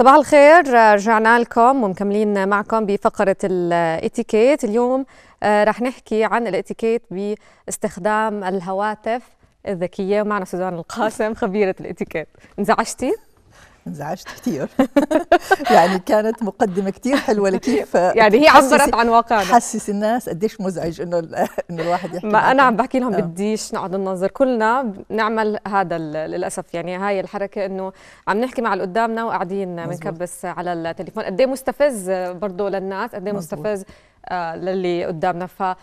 صباح الخير آه، رجعنا لكم ومكملين معكم بفقرة الاتيكيت اليوم آه، رح نحكي عن الاتيكيت باستخدام الهواتف الذكية ومعنا سوزان القاسم خبيرة الاتيكيت انزعجتي؟ انزعجت كثير يعني كانت مقدمه كثير حلوه لكيف يعني آه، هي عبرت عن واقعنا حسس الناس قديش مزعج انه انه الواحد يحكي ما انا عم بحكي لهم بديش آه. نقعد ننظر كلنا نعمل هذا للاسف يعني هاي الحركه انه عم نحكي مع اللي قدامنا وقاعدين بنكبس على التليفون قد إيه مستفز برضه للناس قد إيه مستفز آه، للي قدامنا فقبل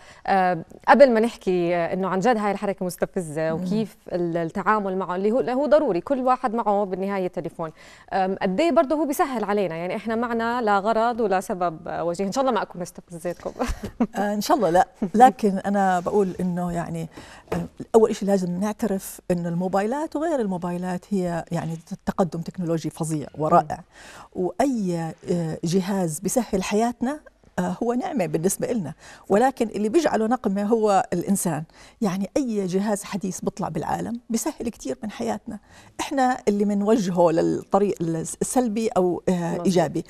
آه، ما نحكي آه، انه عن جد هاي الحركه مستفزه وكيف التعامل معه اللي هو هو ضروري كل واحد معه بالنهايه تليفون قد ايه برضه هو بيسهل علينا يعني احنا معنا لا غرض ولا سبب وجيه ان شاء الله ما اكون استفزيتكم ان شاء الله لا لكن انا بقول انه يعني اول شيء لازم نعترف انه الموبايلات وغير الموبايلات هي يعني تقدم تكنولوجي فظيع ورائع واي جهاز بيسهل حياتنا هو نعمه بالنسبه لنا ولكن اللي بيجعله نقمه هو الانسان يعني اي جهاز حديث بيطلع بالعالم بيسهل كثير من حياتنا احنا اللي بنوجهه للطريق السلبي او آه، ايجابي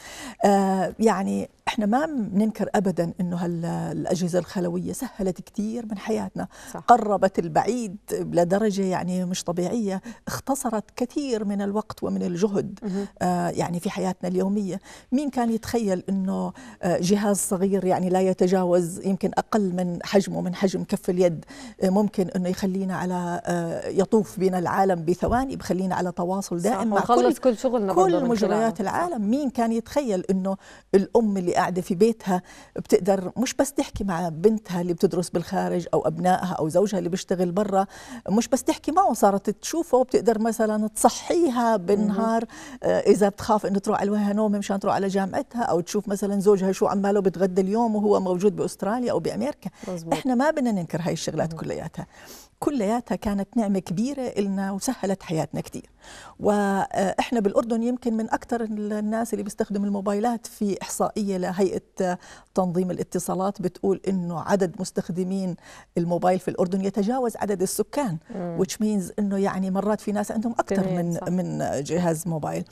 آه، يعني احنا ما بننكر ابدا انه هالاجهزه الخلويه سهلت كثير من حياتنا صح. قربت البعيد لدرجه يعني مش طبيعيه اختصرت كثير من الوقت ومن الجهد آه يعني في حياتنا اليوميه مين كان يتخيل انه آه جهاز صغير يعني لا يتجاوز يمكن اقل من حجمه من حجم كف اليد آه ممكن انه يخلينا على آه يطوف بنا العالم بثواني بخلينا على تواصل دائم مع كل كل شغلنا كل مجريات العالم مين كان يتخيل انه الام اللي قاعده في بيتها بتقدر مش بس تحكي مع بنتها اللي بتدرس بالخارج او ابنائها او زوجها اللي بيشتغل برا مش بس تحكي معه صارت تشوفه وبتقدر مثلا تصحيها بالنهار آه، اذا بتخاف انه تروح على نومة نوم مشان تروح على جامعتها او تشوف مثلا زوجها شو عماله بتغدى اليوم وهو موجود باستراليا او بامريكا مزبوط. احنا ما بدنا ننكر هاي الشغلات كلياتها كلياتها كانت نعمة كبيرة لنا وسهلت حياتنا كثير وإحنا بالأردن يمكن من أكثر الناس اللي بيستخدموا الموبايلات في إحصائية لهيئة تنظيم الاتصالات بتقول إنه عدد مستخدمين الموبايل في الأردن يتجاوز عدد السكان مم. which means إنه يعني مرات في ناس عندهم أكثر من من جهاز موبايل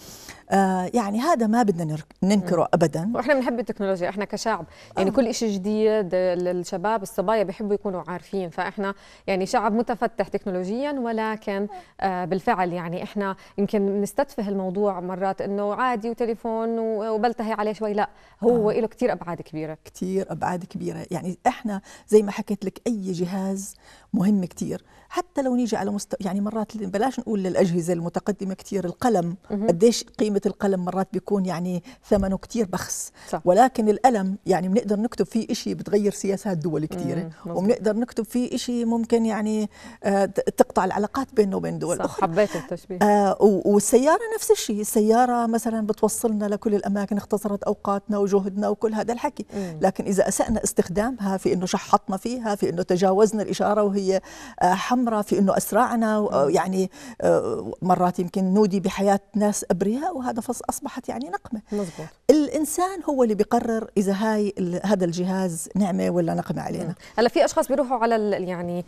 آه يعني هذا ما بدنا ننكره ابدا واحنا بنحب التكنولوجيا احنا كشعب يعني آه. كل شيء جديد للشباب الصبايا بيحبوا يكونوا عارفين فاحنا يعني شعب متفتح تكنولوجيا ولكن آه بالفعل يعني احنا يمكن بنستتفه الموضوع مرات انه عادي وتليفون وبلتهي عليه شوي لا هو آه. له كثير ابعاد كبيره كثير ابعاد كبيره يعني احنا زي ما حكيت لك اي جهاز مهم كثير حتى لو نيجي على مستوى يعني مرات بلاش نقول للاجهزه المتقدمه كثير القلم قديش قيمه القلم مرات بيكون يعني ثمنه كثير بخس صح. ولكن القلم يعني بنقدر نكتب فيه شيء بتغير سياسات دول كثيره وبنقدر نكتب فيه شيء ممكن يعني آه تقطع العلاقات بيننا وبين دول صح. اخرى حبيت التشبيه آه والسياره نفس الشيء السياره مثلا بتوصلنا لكل الاماكن اختصرت اوقاتنا وجهدنا وكل هذا الحكي مم. لكن اذا اسانا استخدامها في انه شحطنا فيها في انه تجاوزنا الاشاره وهي آه حمراء في انه اسرعنا يعني آه، مرات يمكن نودي بحياه ناس ابرياء وهذا اصبحت يعني نقمه مزبوط. الانسان هو اللي بيقرر اذا هاي هذا الجهاز نعمه ولا نقمه علينا هلا في اشخاص بيروحوا على يعني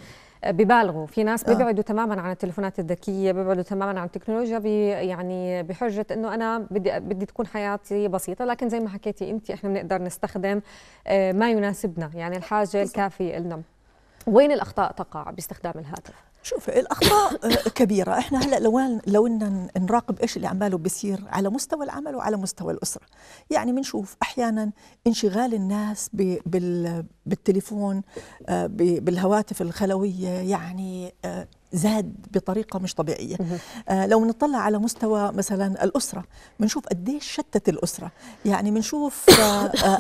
ببالغوا في ناس آه. بيبعدوا آه. تماما عن التلفونات الذكيه بيبعدوا تماما عن التكنولوجيا بي يعني بحجه انه انا بدي بدي تكون حياتي بسيطه لكن زي ما حكيتي انت احنا بنقدر نستخدم آه، ما يناسبنا يعني الحاجه الكافيه لنا وين الاخطاء تقع باستخدام الهاتف؟ شوف الاخطاء آه، كبيره احنا هلا لو لو نراقب ايش اللي عماله بيصير على مستوى العمل وعلى مستوى الاسره يعني بنشوف احيانا انشغال الناس بالتليفون آه، بالهواتف الخلويه يعني آه، زاد بطريقة مش طبيعية لو نطلع على مستوى مثلا الأسرة بنشوف قديش شتت الأسرة يعني بنشوف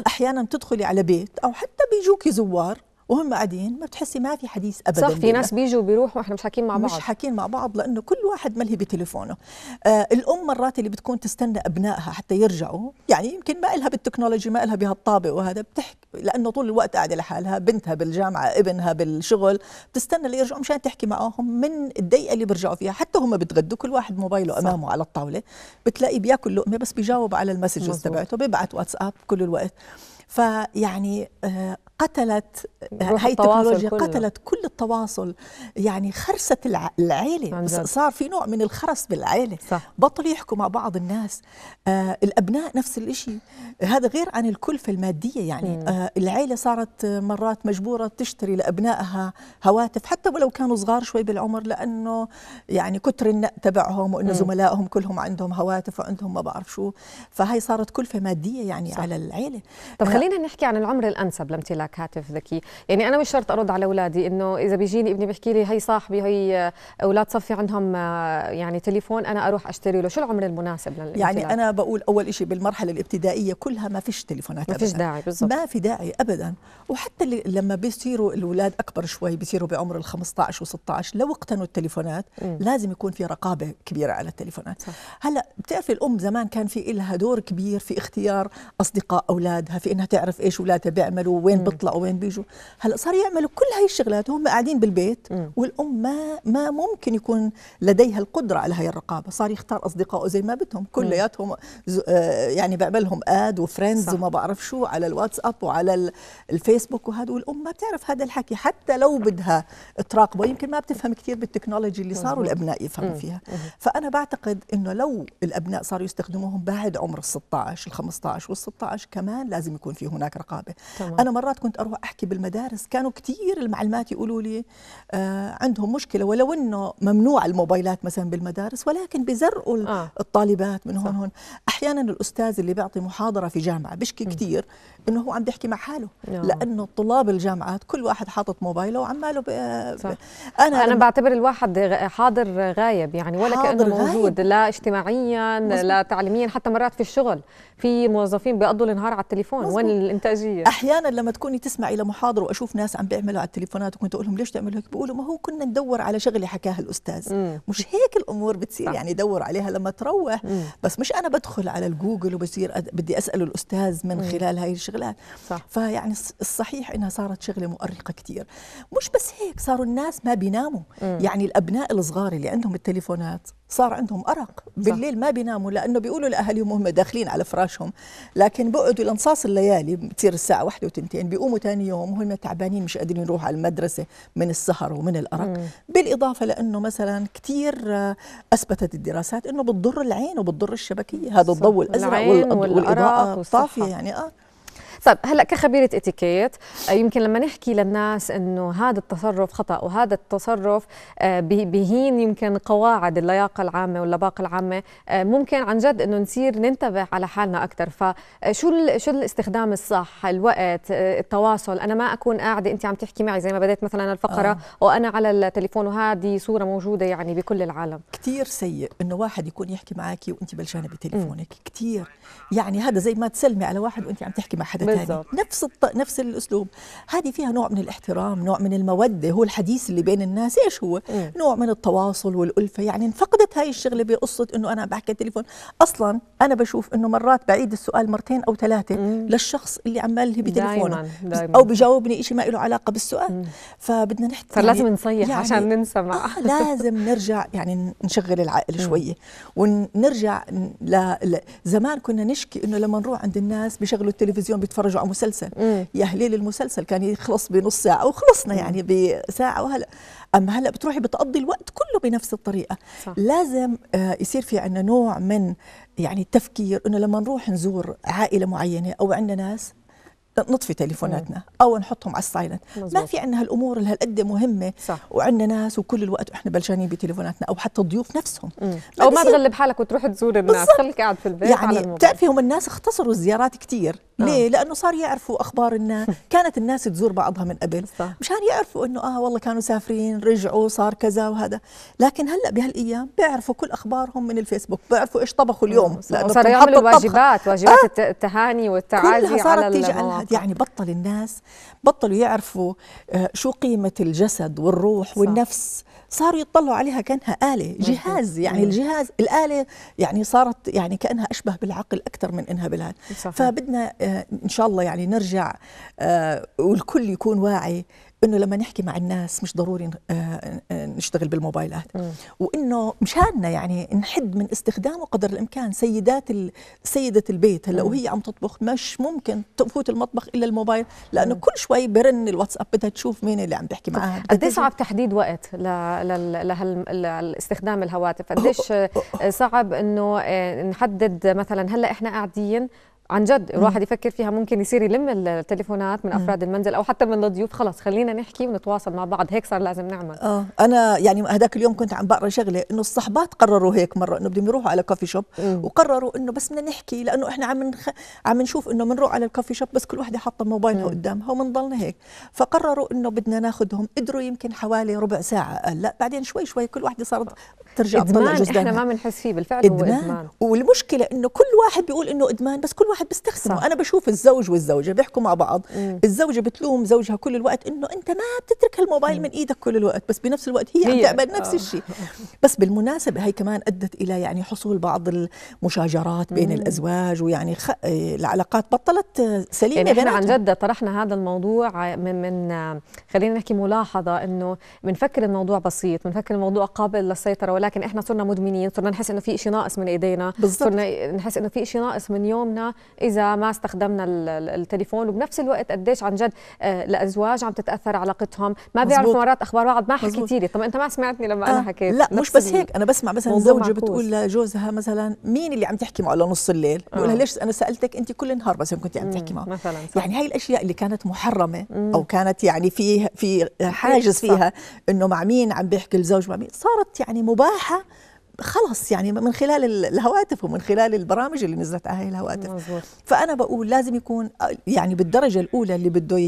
أحيانا بتدخلي على بيت أو حتى بيجوكي زوار وهم قاعدين ما بتحسي ما في حديث ابدا صح في ناس بيجوا بيروحوا احنا مش حاكين مع بعض مش حاكين مع بعض لانه كل واحد ملهي بتليفونه آه الام مرات اللي بتكون تستنى ابنائها حتى يرجعوا يعني يمكن ما لها بالتكنولوجي ما لها بهالطابق وهذا بتحكي لانه طول الوقت قاعده لحالها بنتها بالجامعه ابنها بالشغل بتستنى ليرجعوا مشان تحكي معهم من الدقيقه اللي بيرجعوا فيها حتى هم بتغدوا كل واحد موبايله صح. امامه على الطاوله بتلاقي بياكل لقمه بس بيجاوب على المسجز تبعته بيبعت واتساب كل الوقت فيعني آه، قتلت هاي التكنولوجيا قتلت كل التواصل يعني خرست العيلة صار في نوع من الخرس بالعيلة صح. بطلوا يحكوا مع بعض الناس آه الأبناء نفس الإشي هذا غير عن الكلفة المادية يعني آه العيلة صارت مرات مجبورة تشتري لأبنائها هواتف حتى ولو كانوا صغار شوي بالعمر لأنه يعني كتر النق تبعهم وأنه زملائهم كلهم عندهم هواتف وعندهم ما بعرف شو فهي صارت كلفة مادية يعني صح. على العيلة طب خلينا نحكي عن العمر الأنسب لامتلاك معك هاتف ذكي يعني انا مش شرط ارد على اولادي انه اذا بيجيني ابني بيحكي لي هي صاحبي هي اولاد صفي عندهم آه، يعني تليفون انا اروح اشتري له شو العمر المناسب يعني انا بقول اول شيء بالمرحله الابتدائيه كلها ما فيش تليفونات ما فيش داعي بالضبط ما في داعي ابدا وحتى لما بيصيروا الاولاد اكبر شوي بيصيروا بعمر ال 15 و16 لو اقتنوا التليفونات م. لازم يكون في رقابه كبيره على التليفونات صح. هلا بتعرفي الام زمان كان في لها دور كبير في اختيار اصدقاء اولادها في انها تعرف ايش اولادها بيعملوا وين بيطلعوا وين بيجوا هلا صار يعملوا كل هاي الشغلات وهم قاعدين بالبيت م. والام ما ما ممكن يكون لديها القدره على هاي الرقابه صار يختار اصدقائه زي ما بدهم كلياتهم آه، يعني بعملهم اد وفريندز وما بعرف شو على الواتساب وعلى الفيسبوك وهذا والام ما بتعرف هذا الحكي حتى لو بدها تراقبه يمكن ما بتفهم كثير بالتكنولوجي اللي صاروا الابناء يفهموا فيها فانا بعتقد انه لو الابناء صاروا يستخدموهم بعد عمر ال 16 ال 15 وال 16 كمان لازم يكون في هناك رقابه تمام. انا مرات كنت كنت اروح احكي بالمدارس كانوا كثير المعلمات يقولوا لي آه عندهم مشكله ولو انه ممنوع الموبايلات مثلا بالمدارس ولكن بزرقوا آه. الطالبات من هون صح. هون احيانا الاستاذ اللي بيعطي محاضره في جامعه بشكي كثير انه هو عم بيحكي مع حاله لانه طلاب الجامعات كل واحد حاطط موبايله وعماله بـ بـ انا انا بعتبر الواحد حاضر غايب يعني ولا كانه موجود لا اجتماعيا مزبوط. لا تعليميا حتى مرات في الشغل في موظفين بيقضوا النهار على التليفون مزبوط. وين الانتاجيه احيانا لما تكوني لي تسمع الى محاضره واشوف ناس عم بيعملوا على التليفونات وكنت اقول لهم ليش تعملوا هيك بيقولوا ما هو كنا ندور على شغله حكاها الاستاذ مم. مش هيك الامور بتصير يعني دور عليها لما تروح مم. بس مش انا بدخل على الجوجل وبصير أد... بدي اسال الاستاذ من مم. خلال هاي الشغلات صح. فيعني الصحيح انها صارت شغله مؤرقه كثير مش بس هيك صاروا الناس ما بيناموا مم. يعني الابناء الصغار اللي عندهم التليفونات صار عندهم أرق بالليل ما بيناموا لأنه بيقولوا لأهاليهم هم داخلين على فراشهم لكن بقعدوا لانصاص الليالي بتصير الساعة واحدة وتنتين بيقوموا ثاني يوم وهم تعبانين مش قادرين يروحوا على المدرسة من السهر ومن الأرق مم. بالإضافة لأنه مثلا كثير آه، أثبتت الدراسات أنه بتضر العين وبتضر الشبكية هذا الضوء الأزرق والإضاءة الطافية يعني آه طيب هلا كخبيره اتيكيت آه، يمكن لما نحكي للناس انه هذا التصرف خطا وهذا التصرف آه، بهين يمكن قواعد اللياقه العامه واللباقه العامه آه، ممكن عن جد انه نصير ننتبه على حالنا اكثر فشو شو الاستخدام الصح الوقت التواصل انا ما اكون قاعده انت عم تحكي معي زي ما بديت مثلا الفقره آه. وانا على التليفون وهذه صوره موجوده يعني بكل العالم كثير سيء انه واحد يكون يحكي معك وانت بلشانه بتليفونك كثير يعني هذا زي ما تسلمي على واحد وانت عم تحكي مع حدا بالزبط. نفس الط... نفس الاسلوب هذه فيها نوع من الاحترام نوع من الموده هو الحديث اللي بين الناس ايش هو مم. إيه. نوع من التواصل والالفه يعني انفقدت هاي الشغله بقصه انه انا بحكي التليفون اصلا انا بشوف انه مرات بعيد السؤال مرتين او ثلاثه إيه. للشخص اللي عمال يلهي بتليفونه او بجاوبني شيء ما له علاقه بالسؤال مم. إيه. فبدنا نحكي صار لازم يعني نصيح يعني عشان ننسى مع آه لازم نرجع يعني نشغل العقل شويه ونرجع ل... ل... زمان كنا نشكي انه لما نروح عند الناس بيشغلوا التلفزيون بيتفرجوا يتفرجوا على مسلسل يا هليل المسلسل كان يخلص بنص ساعه وخلصنا يعني بساعه وهلا اما هلا بتروحي بتقضي الوقت كله بنفس الطريقه صح. لازم آه، يصير في عندنا نوع من يعني التفكير انه لما نروح نزور عائله معينه او عندنا ناس نطفي تليفوناتنا او نحطهم على السايلنت ما في عندنا هالامور اللي هالقد مهمه صح. وعندنا ناس وكل الوقت احنا بلشانين بتليفوناتنا او حتى الضيوف نفسهم مم. ما او ما تغلب حالك وتروح تزور الناس خليك قاعد في البيت يعني بتعرفي هم الناس اختصروا الزيارات كثير آه. ليه لانه صار يعرفوا اخبار الناس كانت الناس تزور بعضها من قبل صح. مشان يعرفوا انه اه والله كانوا سافرين رجعوا صار كذا وهذا لكن هلا بهالايام بيعرفوا كل اخبارهم من الفيسبوك بيعرفوا ايش طبخوا اليوم لانه صار يعملوا واجبات واجبات آه. التهاني والتعازي كلها صارت على تيجي بعد يعني بطل الناس بطلوا يعرفوا آه، شو قيمة الجسد والروح صح. والنفس صاروا يطلعوا عليها كأنها آلة جهاز يعني الجهاز الآلة يعني صارت يعني كأنها أشبه بالعقل أكثر من إنها بالآلة فبدنا آه، إن شاء الله يعني نرجع آه، والكل يكون واعي انه لما نحكي مع الناس مش ضروري آه، آه، نشتغل بالموبايلات وانه مشاننا يعني نحد من استخدامه قدر الامكان سيدات ال... سيده البيت هلا وهي عم تطبخ مش ممكن تفوت المطبخ الا الموبايل لانه كل شوي برن الواتساب بدها تشوف مين اللي عم تحكي معها قد ايه صعب تحديد وقت ل... ل... لهال... لاستخدام الهواتف قد صعب انه آه، نحدد مثلا هلا احنا قاعدين عن جد الواحد يفكر فيها ممكن يصير يلم التليفونات من افراد المنزل او حتى من الضيوف خلص خلينا نحكي ونتواصل مع بعض هيك صار لازم نعمل اه انا يعني هذاك اليوم كنت عم بقرا شغله انه الصحبات قرروا هيك مره انه بدهم يروحوا على كوفي شوب وقرروا انه بس بدنا نحكي لانه احنا عم نخ... عم نشوف انه بنروح على الكوفي شوب بس كل وحده حاطه موبايلها قدامها وبنضلنا هيك فقرروا انه بدنا ناخذهم قدروا يمكن حوالي ربع ساعه قال لا بعدين شوي شوي كل وحده صارت ترجع تطلع جزء احنا ما بنحس فيه بالفعل إدمان. هو ادمان والمشكله انه كل واحد بيقول انه ادمان بس كل واحد واحد بيستخدمه انا بشوف الزوج والزوجه بيحكوا مع بعض مم. الزوجه بتلوم زوجها كل الوقت انه انت ما بتترك الموبايل مم. من ايدك كل الوقت بس بنفس الوقت هي, هي. عم تعمل نفس آه. الشيء بس بالمناسبه هي كمان ادت الى يعني حصول بعض المشاجرات بين مم. الازواج ويعني خ... آه، العلاقات بطلت آه، سليمه يعني احنا عن جد طرحنا هذا الموضوع من من خلينا نحكي ملاحظه انه بنفكر الموضوع بسيط بنفكر الموضوع قابل للسيطره ولكن احنا صرنا مدمنين صرنا نحس انه في شيء ناقص من ايدينا بالزبط. صرنا نحس انه في شيء ناقص من يومنا اذا ما استخدمنا التليفون وبنفس الوقت قديش عن جد آه، الازواج عم تتاثر علاقتهم ما بيعرفوا مرات اخبار بعض ما حكيتي لي طب انت ما سمعتني لما آه انا حكيت لا مش بس هيك انا بسمع مثلا زوجه بتقول لجوزها مثلا مين اللي عم تحكي معه لنص الليل آه. بقول لها ليش انا سالتك انت كل نهار بس كنت عم تحكي معه مثلا صح. يعني هاي الاشياء اللي كانت محرمه مم. او كانت يعني في في حاجز فيها انه مع مين عم بيحكي الزوج مع مين صارت يعني مباحه خلص يعني من خلال الهواتف ومن خلال البرامج اللي نزلت على هاي الهواتف مزبوط. فانا بقول لازم يكون يعني بالدرجه الاولى اللي بده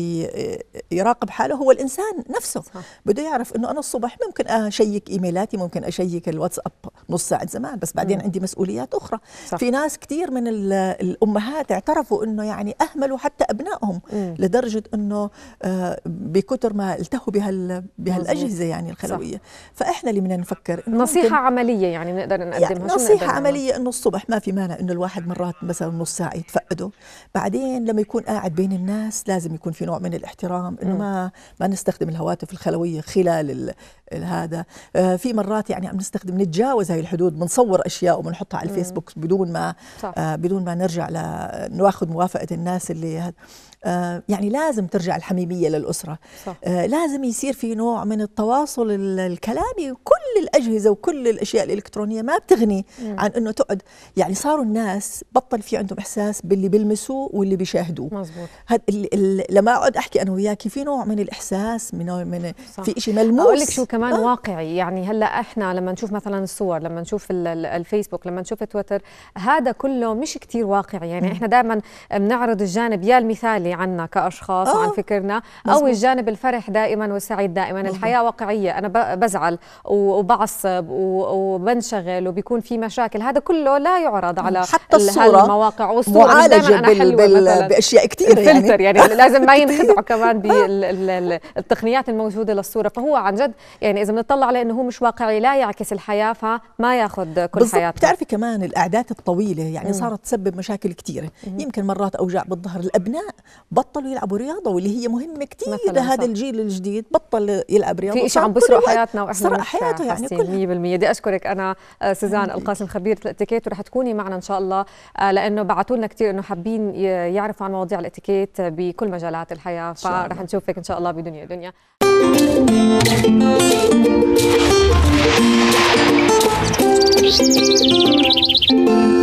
يراقب حاله هو الانسان نفسه صح. بده يعرف انه انا الصبح ممكن اشيك ايميلاتي ممكن اشيك الواتساب نص ساعه زمان بس بعدين مم. عندي مسؤوليات اخرى صح. في ناس كثير من الامهات اعترفوا انه يعني اهملوا حتى ابنائهم مم. لدرجه انه آه، بكثر ما التهوا بهال بهالاجهزه يعني الخلويه صح. فاحنا اللي بدنا نفكر إنه نصيحه عمليه يعني بنقدر يعني نقدمها يعني نصيحه عمليه انه الصبح ما في مانع انه الواحد مرات مثلا نص ساعه يتفقده بعدين لما يكون قاعد بين الناس لازم يكون في نوع من الاحترام انه ما ما نستخدم الهواتف الخلويه خلال هذا آه في مرات يعني عم نستخدم نتجاوز هاي هاي الحدود بنصور اشياء وبنحطها على الفيسبوك بدون ما صح. آه بدون ما نرجع لناخذ موافقه الناس اللي آه، يعني لازم ترجع الحميميه للاسره صح. آه، لازم يصير في نوع من التواصل الكلامي كل الاجهزه وكل الاشياء الالكترونيه ما بتغني مم. عن انه تقعد يعني صاروا الناس بطل في عندهم احساس باللي بيلمسوه واللي بيشاهدوه مزبوط. هد... ال... لما اقعد احكي انا وياكي في نوع من الاحساس من من صح. في شيء ملموس اقول لك شو كمان آه. واقعي يعني هلا احنا لما نشوف مثلا الصور لما نشوف الفيسبوك لما نشوف تويتر هذا كله مش كتير واقعي يعني مم. احنا دائما بنعرض الجانب يا المثالي يعني عنا كأشخاص أوه. وعن آه، فكرنا مزبوط. أو الجانب الفرح دائما والسعيد دائما مزبوط. الحياة واقعية أنا بزعل وبعصب وبنشغل وبيكون في مشاكل هذا كله لا يعرض على حتى الصورة المواقع والصورة معالجة أنا بال... بال... بأشياء كثيرة يعني. يعني لازم ما ينخدعوا كمان بالتقنيات آه. الموجودة للصورة فهو عن جد يعني إذا بنطلع عليه أنه هو مش واقعي لا يعكس الحياة فما ياخذ كل حياتنا بتعرفي كمان الأعداد الطويلة يعني مم. صارت تسبب مشاكل كثيرة يمكن مرات أوجاع بالظهر الأبناء بطلوا يلعبوا رياضه واللي هي مهمه كثير لهذا الجيل الجديد بطل يلعب رياضه في شيء عم بسرق حياتنا واحنا سرق حياته يعني كل 100% بدي اشكرك انا آه، سوزان القاسم خبيره الاتيكيت ورح تكوني معنا ان شاء الله آه، لانه بعثوا لنا كثير انه حابين يعرفوا عن مواضيع الاتيكيت بكل مجالات الحياه فرح نشوفك ان شاء الله بدنيا دنيا Thank you.